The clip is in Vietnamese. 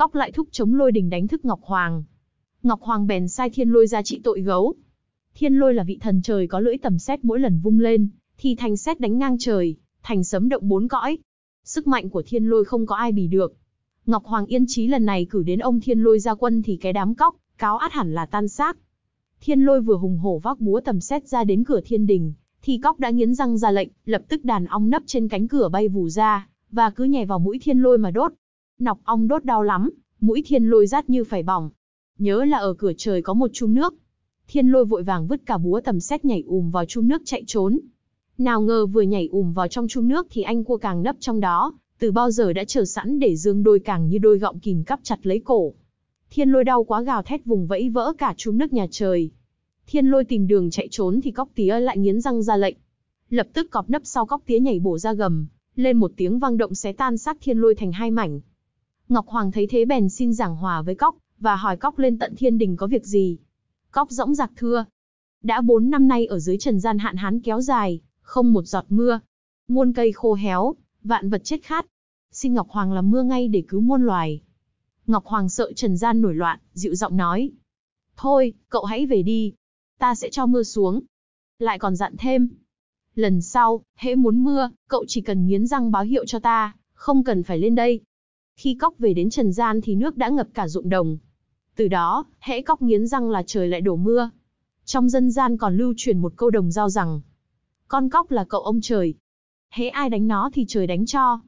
cóc lại thúc chống lôi đình đánh thức Ngọc Hoàng. Ngọc Hoàng bèn sai thiên lôi ra trị tội gấu. Thiên lôi là vị thần trời có lưỡi tầm xét mỗi lần vung lên, thì thành xét đánh ngang trời, thành sấm động bốn cõi. Sức mạnh của thiên lôi không có ai bì được. Ngọc Hoàng yên trí lần này cử đến ông thiên lôi ra quân thì cái đám cóc, cáo át hẳn là tan xác. Thiên lôi vừa hùng hổ vác búa tầm xét ra đến cửa thiên đình, thì cóc đã nghiến răng ra lệnh, lập tức đàn ong nấp trên cánh cửa bay vù ra, và cứ nhảy vào mũi thiên lôi mà đốt nọc ong đốt đau lắm, mũi thiên lôi rát như phải bỏng. Nhớ là ở cửa trời có một chung nước. Thiên lôi vội vàng vứt cả búa tầm xét nhảy ùm vào chung nước chạy trốn. Nào ngờ vừa nhảy ùm vào trong chung nước thì anh cua càng nấp trong đó, từ bao giờ đã chờ sẵn để dương đôi càng như đôi gọng kìm cắp chặt lấy cổ. Thiên lôi đau quá gào thét vùng vẫy vỡ cả chung nước nhà trời. Thiên lôi tìm đường chạy trốn thì cóc tía lại nghiến răng ra lệnh. Lập tức cọp nấp sau cóc tía nhảy bổ ra gầm, lên một tiếng vang động xé tan xác thiên lôi thành hai mảnh, Ngọc Hoàng thấy thế bèn xin giảng hòa với Cóc, và hỏi Cóc lên tận thiên đình có việc gì. Cóc rõng giặc thưa. Đã bốn năm nay ở dưới trần gian hạn hán kéo dài, không một giọt mưa. Muôn cây khô héo, vạn vật chết khát. Xin Ngọc Hoàng làm mưa ngay để cứu muôn loài. Ngọc Hoàng sợ trần gian nổi loạn, dịu giọng nói. Thôi, cậu hãy về đi. Ta sẽ cho mưa xuống. Lại còn dặn thêm. Lần sau, hễ muốn mưa, cậu chỉ cần nghiến răng báo hiệu cho ta, không cần phải lên đây. Khi cóc về đến trần gian thì nước đã ngập cả ruộng đồng. Từ đó, hễ cóc nghiến răng là trời lại đổ mưa. Trong dân gian còn lưu truyền một câu đồng giao rằng, con cóc là cậu ông trời. Hễ ai đánh nó thì trời đánh cho.